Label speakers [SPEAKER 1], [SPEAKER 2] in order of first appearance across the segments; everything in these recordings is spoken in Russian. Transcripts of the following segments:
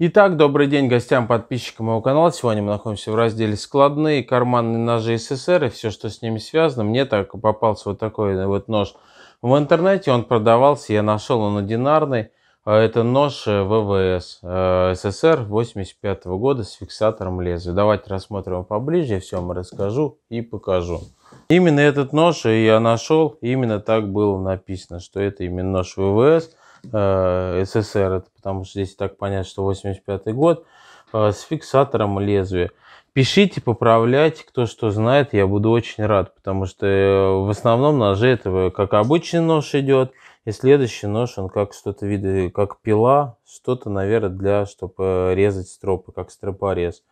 [SPEAKER 1] Итак, добрый день гостям, подписчикам моего канала. Сегодня мы находимся в разделе «Складные карманные ножи СССР» и все, что с ними связано. Мне так попался вот такой э, вот нож в интернете. Он продавался, я нашел, он одинарный. А, это нож э, ВВС э, СССР 85 -го года с фиксатором лезвия. Давайте рассмотрим его поближе, я все вам расскажу и покажу. Именно этот нож я нашел, именно так было написано, что это именно нож ВВС э, СССР, это потому что здесь так понятно, что 85 год, э, с фиксатором лезвия. Пишите, поправляйте, кто что знает, я буду очень рад, потому что э, в основном ножи этого, как обычный нож идет, и следующий нож, он как что-то виды, как пила, что-то, наверное, для, чтобы э, резать стропы, как стропорез.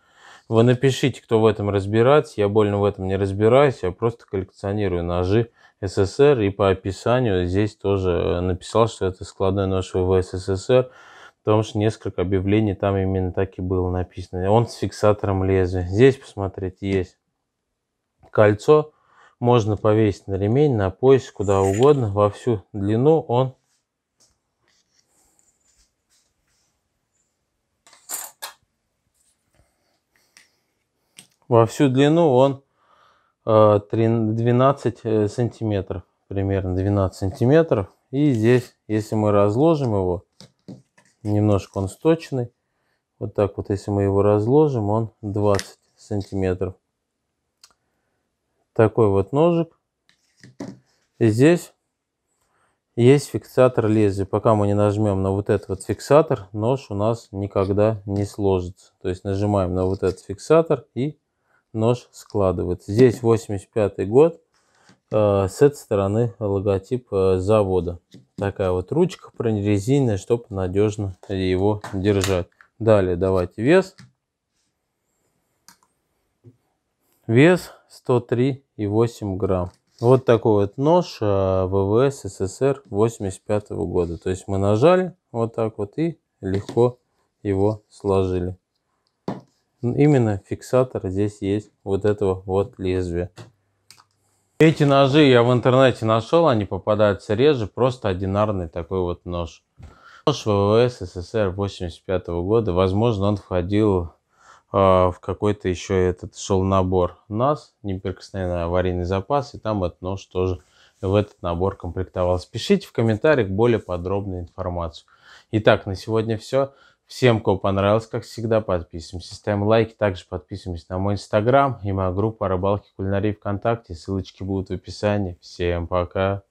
[SPEAKER 1] Вы напишите, кто в этом разбирается. Я больно в этом не разбираюсь. Я просто коллекционирую ножи СССР. И по описанию здесь тоже э, написал, что это складной нож в СССР. Потому что несколько объявлений там именно так и было написано. Он с фиксатором лезвия. Здесь, посмотрите, есть кольцо. Можно повесить на ремень, на пояс, куда угодно. Во всю длину он Во всю длину он 12 э, э, сантиметров, примерно 12 сантиметров. И здесь, если мы разложим его, немножко он сточный, вот так вот, если мы его разложим, он 20 сантиметров. Такой вот ножик. И здесь есть фиксатор лезвия. Пока мы не нажмем на вот этот вот фиксатор, нож у нас никогда не сложится. То есть нажимаем на вот этот фиксатор и нож складывается. Здесь 85 год. Э, с этой стороны логотип э, завода. Такая вот ручка прорезиненная, чтобы надежно его держать. Далее давайте вес. Вес 103,8 грамм. Вот такой вот нож э, ВВС СССР 85 -го года. То есть мы нажали вот так вот и легко его сложили. Ну, именно фиксатор здесь есть вот этого вот лезвия. Эти ножи я в интернете нашел, они попадаются реже, просто одинарный такой вот нож. Нож ВВС СССР 85 -го года, возможно, он входил э, в какой-то еще этот шел набор нас, неприкосновенный аварийный запас, и там этот нож тоже в этот набор комплектовался. Пишите в комментариях более подробную информацию. Итак, на сегодня все. Всем, кому понравилось, как всегда, подписываемся, ставим лайки, также подписываемся на мой инстаграм и мою группу о кулинарии ВКонтакте. Ссылочки будут в описании. Всем пока!